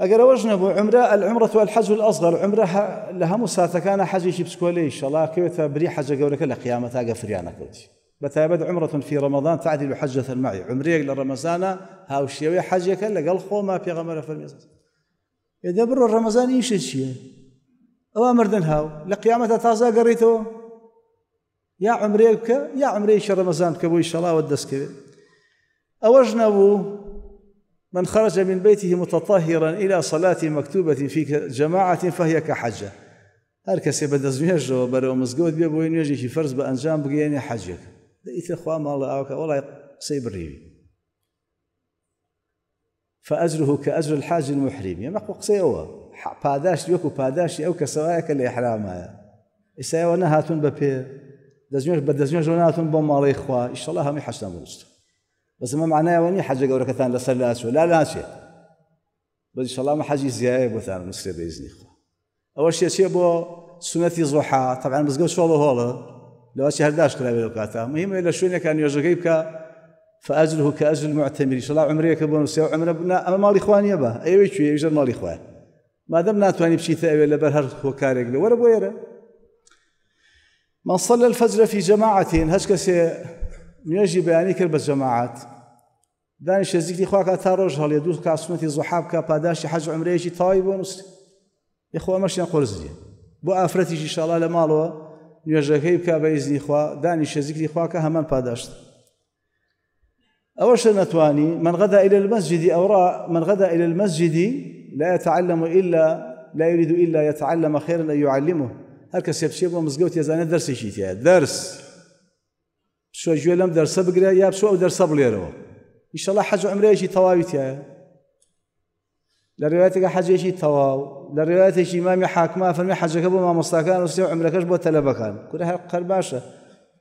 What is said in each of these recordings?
عمره العمره والحج الاصغر عمرها لها الحەج الأصغر عمرە لە ان شاء الله كيف بري حج قبلك گەورەکە لە قیامەتا كوتي بتابد عمرة في رمضان تعدل حجة معي الى رمضان لرمزانا هاوشيوي حجك لقال خو ما في غمرة في الميزان إذا بر رمضان إيش الشيء أو امر هاو لقيامة تازا قريتو يا عمريك يا عمريش رمضان كبو إن شاء الله ودس كبير أوجنبو من خرج من بيته متطهرا إلى صلاة مكتوبة في جماعة فهي كحجة هر کسی بە دەستێژەوە بەرەوە مزگەوت بێ بۆی نوێژێکی فەرز بە ئەنجام بگەێنێ دیت خواه مال آقا ئاوکە وڵای قسەی بڕیوی فأجره كأجر الحاج المحرم مقوق سی هو پاداش يكو پاداش او كسوايا كلي احراما اسا وانا هاتون ببي دزنيش بدزنيش هاتون نهاتون با ان شاء الله همی حسن بوست بس ما معناه واني حاجه گەورەکەتان لەسەر لاچوە لا بس ما ناچێت بەجی شەڵام حەجی زیایە شيء شيء بەیزنی خۆ ئەوە شێچێ بۆ سنەتی زۆحا تەبعان لو شۆڵە هل داش كلام کراوێت لەو کاتە مهمە لە شوێنەکان نوێژەکەی بکە فأجله كأجل المعتمر الله عمرك كبر سيا عمر بنا أما مالي اخوان يبا اي شو يجر مالي خوان ما دام ناتواني بشي ثأوي ولا بهر هو كارك ولا بويرة من صلى الفجر في جماعة هشكسي نوێژی بەیانی کرد بە جەماعات دانیش نزیکتی خواکە تا ڕۆژ هەڵێ دوو کاسمەتی زۆحاب کە پاداشی حەج عمرەیەکی تاوی بۆ نووسری یخوا مەشیان قرزیە بۆ ئافرەتیشی شڵا لە ماڵەوە نوێژەکەی بکە بە ئیزنی خوا دانی شەزیکتی خواکە همان پاداشت أول شيء نتواني من غدا إلى المسجد أو رأى من غدا إلى المسجد لا يتعلم إلا لا يريد إلا يتعلم خيرا أن يعلمه هل كسب شيء ومزقوت يزاني درس شيء درس سوە گوێ لەم دەرسە بگرێ یا سوە ئەو دەرسە بڵێرەوە ئیشەڵە حەج و ئەمرێکی تەواویتیە لە ڕێواتێکە حەجێکی تەواو لە ڕێواتێکی مامی حاکما فەرمی حەجەکە بۆ مامۆستاکان وسی و ئەمرەکەش بۆ تەلەبەکان کورە هەر قەر باشە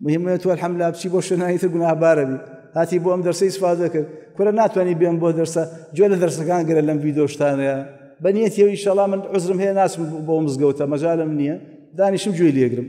مهمە توە حملا بچی بۆ شوێنانی تر گونابارەبی هاتی بۆ ئەم دەرسی سفاده کرد کورە ناتوانانی بێن بۆ دەرسە گوێ لە دەرسەکان گرە لەم ویدۆشتانەیە بەنیەتی ئەوی شەڵام من عزرم هەیە ناسم بۆ مزگەوتە مەجاالم نییە دانیشم گوێ لێگرم